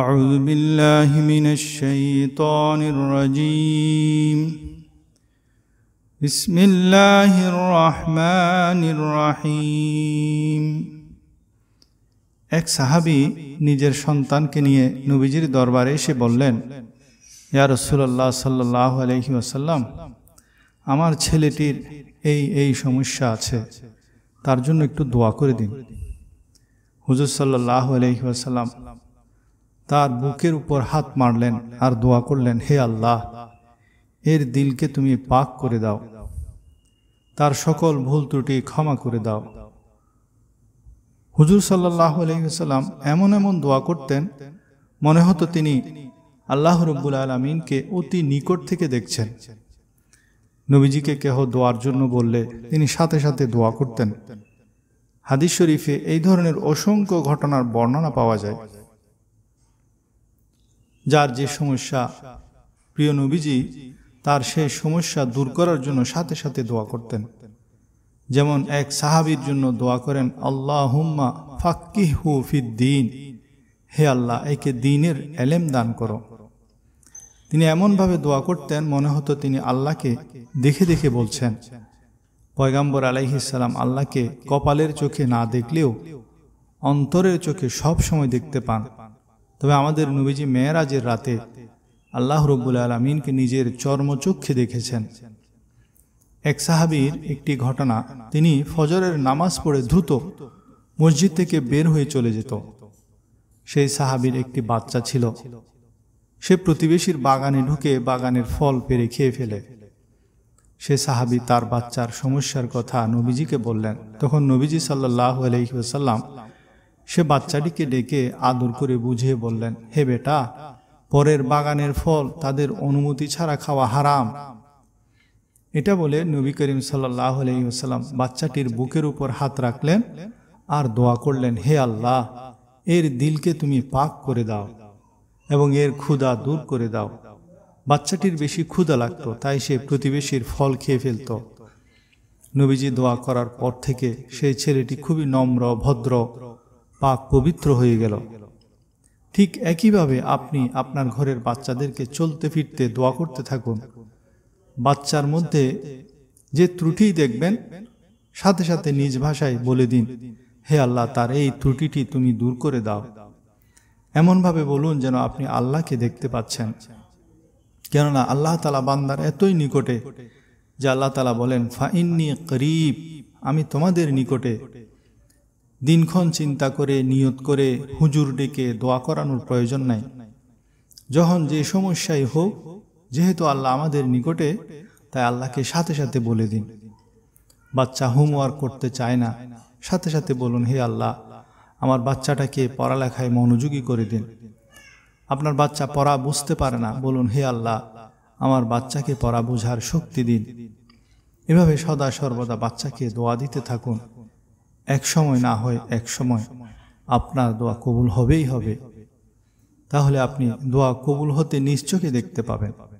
أعوذ بالله من الشيطان الرجيم بسم الله الرحمن الرحيم এক সাহাবি নিজের সন্তানকে নিয়ে নবীজির দরবারে এসে বললেন ইয়া রসুল্লাহ সাল্লাহ আলহি আসাল্লাম আমার ছেলেটির এই এই সমস্যা আছে তার জন্য একটু দোয়া করে দিন হুজুর সাল্লাহ আলহি আসাল্লাম তার বুকের উপর হাত মারলেন আর দোয়া করলেন হে আল্লাহ এর দিলকে তুমি পাক করে দাও তার সকল ভুল ত্রুটি ক্ষমা করে দাও হুজুর সাল্লাহ আলহিহাল্লাম এমন এমন দোয়া করতেন মনে হতো তিনি আল্লাহ রব্বুল আলমিনকে অতি নিকট থেকে দেখছেন নবীজিকে কেহ দোয়ার জন্য বললে তিনি সাথে সাথে দোয়া করতেন হাদিস শরীফে এই ধরনের অসংখ্য ঘটনার বর্ণনা পাওয়া যায় যার যে সমস্যা প্রিয় নবীজি তার সেই সমস্যা দূর করার জন্য সাথে সাথে দোয়া করতেন যেমন এক সাহাবির জন্য দোয়া করেন আল্লাহ হুম্মা ফাক্কি হু ফিদ্দিন হে আল্লাহ একে দিনের এলেম দান করো তিনি এমনভাবে দোয়া করতেন মনে হতো তিনি আল্লাহকে দেখে দেখে বলছেন পয়গাম্বর আলাইহিসাল্লাম আল্লাহকে কপালের চোখে না দেখলেও অন্তরের চোখে সব সময় দেখতে পান তবে আমাদের নবীজি মেয়েরাজের রাতে আল্লাহ রব্বুল আলমিনকে নিজের চর্মচক্ষে দেখেছেন এক সাহাবির একটি ঘটনা তিনি ফজরের নামাজ পড়ে দ্রুত মসজিদ থেকে বের হয়ে চলে যেত সেই সাহাবির একটি বাচ্চা ছিল সে প্রতিবেশীর বাগানে ঢুকে বাগানের ফল পেরে খেয়ে ফেলে সে সাহাবি তার বাচ্চার সমস্যার কথা নবীজিকে বললেন তখন নবীজি সাল্লাহ আলহিহাসাল্লাম সে বাচ্চাটিকে ডেকে আদর করে বুঝিয়ে বললেন হে বেটা পরের বাগানের ফল তাদের অনুমতি ছাড়া খাওয়া হারাম এটা বলে নবী করিম সাল্লাহ আলহিউসাল্লাম বাচ্চাটির বুকের উপর হাত রাখলেন আর দোয়া করলেন হে আল্লাহ এর দিলকে তুমি পাক করে দাও এবং এর ক্ষুধা দূর করে দাও বাচ্চাটির বেশি ক্ষুধা লাগতো তাই সে প্রতিবেশীর ফল খেয়ে ফেলত নবীজি দোয়া করার পর থেকে সেই ছেলেটি খুবই নম্র ভদ্র পাক পবিত্র হয়ে গেল ঠিক একইভাবে আপনি আপনার ঘরের বাচ্চাদেরকে চলতে ফিরতে দোয়া করতে থাকুন বাচ্চার মধ্যে যে ত্রুটি দেখবেন সাথে সাথে নিজ ভাষায় বলে দিন হে আল্লাহ তার এই ত্রুটিটি তুমি দূর করে দাও এমনভাবে বলুন যেন আপনি আল্লাহকে দেখতে পাচ্ছেন কেননা আল্লাহ তালা বান্দার এতই নিকটে যে আল্লাহ তালা বলেন ফাইন্নি করিব আমি তোমাদের নিকটে দিনক্ষণ চিন্তা করে নিয়ত করে হুজুর ডেকে দোয়া করানোর প্রয়োজন নাই যখন যে সমস্যাই হোক যেহেতু আল্লাহ আমাদের নিকটে তাই আল্লাহকে সাথে সাথে বলে দিন বাচ্চা হোমওয়ার্ক করতে চায় না সাথে সাথে বলুন হে আল্লাহ আমার বাচ্চাটাকে পড়ালেখায় মনোযোগী করে দিন আপনার বাচ্চা পড়া বুঝতে পারে না বলুন হে আল্লাহ আমার বাচ্চাকে পড়া বোঝার শক্তি দিন এভাবে সদা সর্বদা বাচ্চাকে দোয়া দিতে থাকুন এক সময় না হয় এক সময় আপনার দোয়া কবুল হবেই হবে তাহলে আপনি দোয়া কবুল হতে নিশ্চয়ই দেখতে পাবেন